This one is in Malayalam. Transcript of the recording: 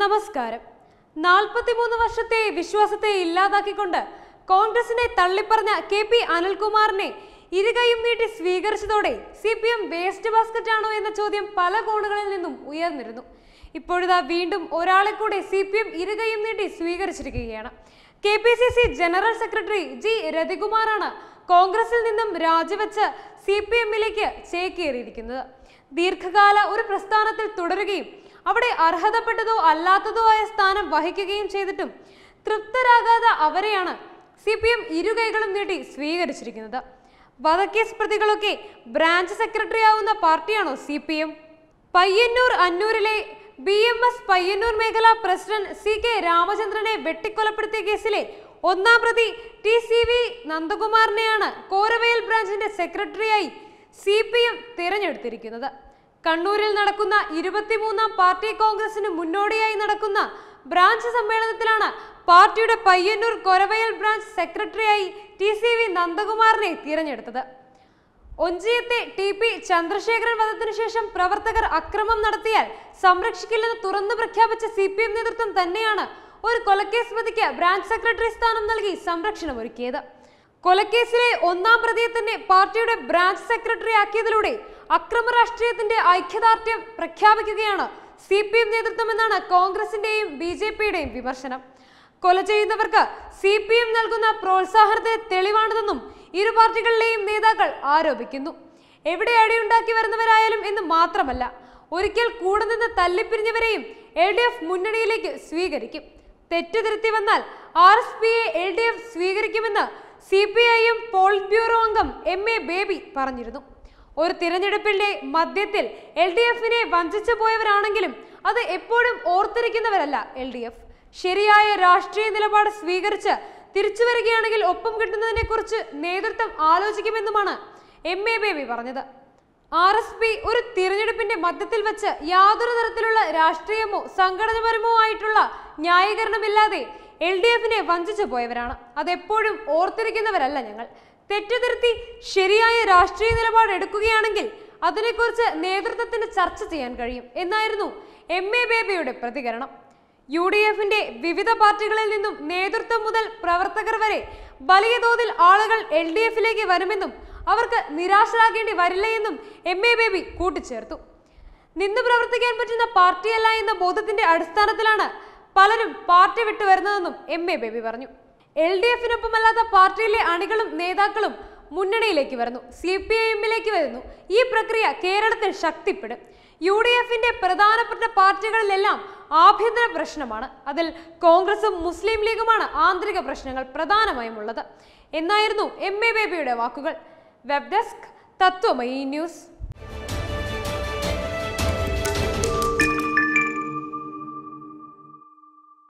നമസ്കാരം നാൽപ്പത്തിമൂന്ന് വർഷത്തെ വിശ്വാസത്തെ ഇല്ലാതാക്കിക്കൊണ്ട് കോൺഗ്രസിനെ തള്ളിപ്പറഞ്ഞ കെ പി അനിൽകുമാറിനെ ഇരുകൈയും നീട്ടി സ്വീകരിച്ചതോടെ C P M waste basket ആണോ എന്ന ചോദ്യം പല കോണുകളിൽ നിന്നും ഉയർന്നിരുന്നു ഇപ്പോഴിതാ വീണ്ടും ഒരാളെ കൂടെ സി പി എം ഇരുകയും നീട്ടി സ്വീകരിച്ചിരിക്കുകയാണ് K P C C general secretary G രതികുമാറാണ് കോൺഗ്രസിൽ നിന്നും രാജിവെച്ച് സി പി എമ്മിലേക്ക് ചേക്കേറിയിരിക്കുന്നത് ദീർഘകാല ഒരു പ്രസ്ഥാനത്തിൽ തുടരുകയും അവിടെ അർഹതപ്പെട്ടതോ അല്ലാത്തതോ ആയ സ്ഥാനം വഹിക്കുകയും ചെയ്തിട്ടും തൃപ്തരാകാതെ അവരെയാണ് സി പി എം ഇരുകൈകളും നീട്ടി സ്വീകരിച്ചിരിക്കുന്നത് വധക്കേസ് പ്രതികളൊക്കെ ബ്രാഞ്ച് സെക്രട്ടറി ആവുന്ന പാർട്ടിയാണോ സി പി എം പയ്യന്നൂർ അന്നൂരിലെ ബി എം എസ് പയ്യന്നൂർ മേഖല പ്രസിഡന്റ് സി കെ രാമചന്ദ്രനെ വെട്ടിക്കൊലപ്പെടുത്തിയ കേസിലെ ഒന്നാം പ്രതി ടി സി വി നന്ദകുമാറിനെയാണ് കോരവയൽ ബ്രാഞ്ചിന്റെ സെക്രട്ടറിയായി സി പി എം തിരഞ്ഞെടുത്തിരിക്കുന്നത് കണ്ണൂരിൽ നടക്കുന്ന ഇരുപത്തിമൂന്നാം പാർട്ടി കോൺഗ്രസിന് മുന്നോടിയായി നടക്കുന്ന ബ്രാഞ്ച് സമ്മേളനത്തിലാണ് പാർട്ടിയുടെ പയ്യന്നൂർ കൊരവയൽ ബ്രാഞ്ച് സെക്രട്ടറിയായി ടി സി വി നന്ദകുമാറിനെ തിരഞ്ഞെടുത്തത് ഒഞ്ചിയത്തെ ടി പി ചന്ദ്രശേഖരൻ വധത്തിനു ശേഷം പ്രവർത്തകർ അക്രമം നടത്തിയാൽ സംരക്ഷിക്കില്ലെന്ന് തുറന്നു പ്രഖ്യാപിച്ച സി പി എം നേതൃത്വം തന്നെയാണ് ഒരു കൊലക്കേസ് പ്രതിക്ക് ബ്രാഞ്ച് സെക്രട്ടറി സ്ഥാനം നൽകി സംരക്ഷണം ഒരുക്കിയത് കൊലക്കേസിലെ ഒന്നാം പ്രതിയെ തന്നെ പാർട്ടിയുടെ ബ്രാഞ്ച് സെക്രട്ടറി ആക്കിയതിലൂടെ അക്രമ രാഷ്ട്രീയത്തിന്റെ ഐക്യദാർഢ്യം പ്രഖ്യാപിക്കുകയാണ് സി പി എം നേതൃത്വം എന്നാണ് കോൺഗ്രസിന്റെയും ബി ജെ പിയുടെയും വിമർശനം കൊല ചെയ്യുന്നവർക്ക് സി പി എം നൽകുന്ന പ്രോത്സാഹനത്തിന് തെളിവാണിതെന്നും ഇരു പാർട്ടികളിലെയും നേതാക്കൾ ആരോപിക്കുന്നു എവിടെ അടിയുണ്ടാക്കി വരുന്നവരായാലും എന്ന് മാത്രമല്ല ഒരിക്കൽ കൂടെ നിന്ന് തല്ലിപ്പിരിഞ്ഞവരെയും എൽ ഡി എഫ് മുന്നണിയിലേക്ക് സ്വീകരിക്കും തെറ്റ് തിരുത്തി വന്നാൽ ആർ എസ് പിയെ എൽ ഡി എഫ് സ്വീകരിക്കുമെന്ന് C P I polit bureau അംഗം എം എ ബേബി പറഞ്ഞിരുന്നു ഒരു തിരഞ്ഞെടുപ്പിന്റെ മധ്യത്തിൽ എൽ ഡി എഫിനെ വഞ്ചിച്ചു പോയവരാണെങ്കിലും അത് എപ്പോഴും ഓർത്തിരിക്കുന്നവരല്ല എൽ ഡി എഫ് ശരിയായ രാഷ്ട്രീയ നിലപാട് സ്വീകരിച്ച് തിരിച്ചു വരികയാണെങ്കിൽ ഒപ്പം കിട്ടുന്നതിനെ കുറിച്ച് നേതൃത്വം ആലോചിക്കുമെന്നുമാണ് എം എ ബേബി പറഞ്ഞത് ആർ എസ് പി ഒരു തിരഞ്ഞെടുപ്പിന്റെ മധ്യത്തിൽ വെച്ച് യാതൊരു തരത്തിലുള്ള രാഷ്ട്രീയമോ സംഘടനപരമോ ആയിട്ടുള്ള ന്യായീകരണമില്ലാതെ എൽ ഡി എഫിനെ വഞ്ചിച്ചു പോയവരാണ് അതെപ്പോഴും ഓർത്തിരിക്കുന്നവരല്ല ഞങ്ങൾ തെറ്റിതിരുത്തി ശരിയായ രാഷ്ട്രീയ നിലപാട് എടുക്കുകയാണെങ്കിൽ അതിനെക്കുറിച്ച് നേതൃത്വത്തിന് ചർച്ച ചെയ്യാൻ കഴിയും എന്നായിരുന്നു എം എ ബേബിയുടെ പ്രതികരണം യു ഡി എഫിന്റെ വിവിധ പാർട്ടികളിൽ നിന്നും നേതൃത്വം മുതൽ പ്രവർത്തകർ വരെ വലിയ തോതിൽ ആളുകൾ എൽ ഡി എഫിലേക്ക് വരുമെന്നും അവർക്ക് നിരാശരാകേണ്ടി വരില്ല എന്നും എം എ ബേബി കൂട്ടിച്ചേർത്തു നിന്ന് പ്രവർത്തിക്കാൻ പറ്റുന്ന പാർട്ടിയല്ല എന്ന ബോധത്തിന്റെ അടിസ്ഥാനത്തിലാണ് പലരും പാർട്ടി വിട്ടു വരുന്നതെന്നും എം എ ബേബി പറഞ്ഞു എൽ ഡി എഫിനൊപ്പമല്ലാത്ത പാർട്ടിയിലെ അണികളും നേതാക്കളും മുന്നണിയിലേക്ക് വരുന്നു സി പി ഐ എമ്മിലേക്ക് വരുന്നു ഈ പ്രക്രിയ കേരളത്തിൽ ശക്തിപ്പെടും യു ഡി എഫിന്റെ പ്രധാനപ്പെട്ട പാർട്ടികളിലെല്ലാം ആഭ്യന്തര പ്രശ്നമാണ് അതിൽ കോൺഗ്രസും മുസ്ലിം ലീഗുമാണ് ആന്തരിക പ്രശ്നങ്ങൾ പ്രധാനമായും ഉള്ളത് എന്നായിരുന്നു എം എ ബേബിയുടെ വാക്കുകൾ വെബ് ഡെസ്ക് തത്വമയി ന്യൂസ്